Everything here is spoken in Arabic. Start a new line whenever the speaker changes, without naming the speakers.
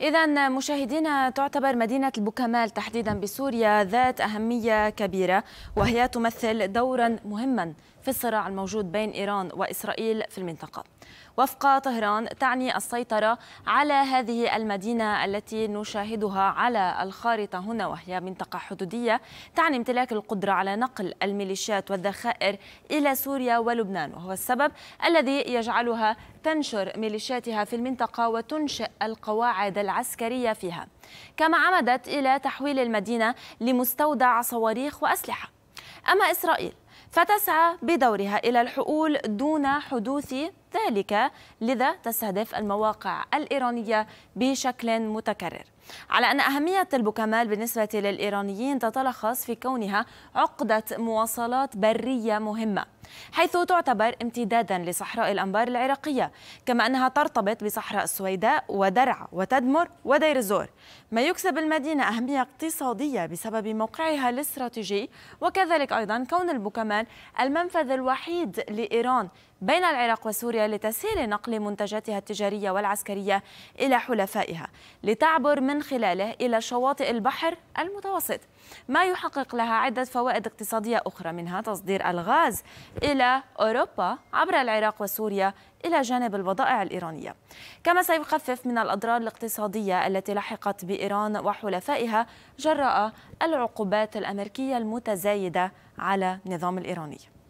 إذا مشاهدينا تعتبر مدينة البوكمال تحديدا بسوريا ذات أهمية كبيرة وهي تمثل دورا مهما في الصراع الموجود بين إيران وإسرائيل في المنطقة وفق طهران تعني السيطرة على هذه المدينة التي نشاهدها على الخارطة هنا وهي منطقة حدودية تعني امتلاك القدرة على نقل الميليشيات والذخائر إلى سوريا ولبنان وهو السبب الذي يجعلها تنشر ميليشياتها في المنطقة وتنشئ القواعد العسكرية فيها كما عمدت إلى تحويل المدينة لمستودع صواريخ وأسلحة أما إسرائيل فتسعى بدورها إلى الحقول دون حدوث ذلك لذا تستهدف المواقع الإيرانية بشكل متكرر على أن أهمية البوكمال بالنسبة للإيرانيين تتلخص في كونها عقدة مواصلات برية مهمة حيث تعتبر امتدادا لصحراء الأنبار العراقية كما أنها ترتبط بصحراء السويداء ودرعا وتدمر ودير الزور ما يكسب المدينة أهمية اقتصادية بسبب موقعها الاستراتيجي وكذلك أيضا كون البوكمان المنفذ الوحيد لإيران بين العراق وسوريا لتسهيل نقل منتجاتها التجارية والعسكرية إلى حلفائها لتعبر من خلاله إلى شواطئ البحر المتوسط ما يحقق لها عدة فوائد اقتصادية أخرى منها تصدير الغاز إلى أوروبا عبر العراق وسوريا إلى جانب البضائع الإيرانية كما سيخفف من الأضرار الاقتصادية التي لحقت بإيران وحلفائها جراء العقوبات الأمريكية المتزايدة على النظام الإيراني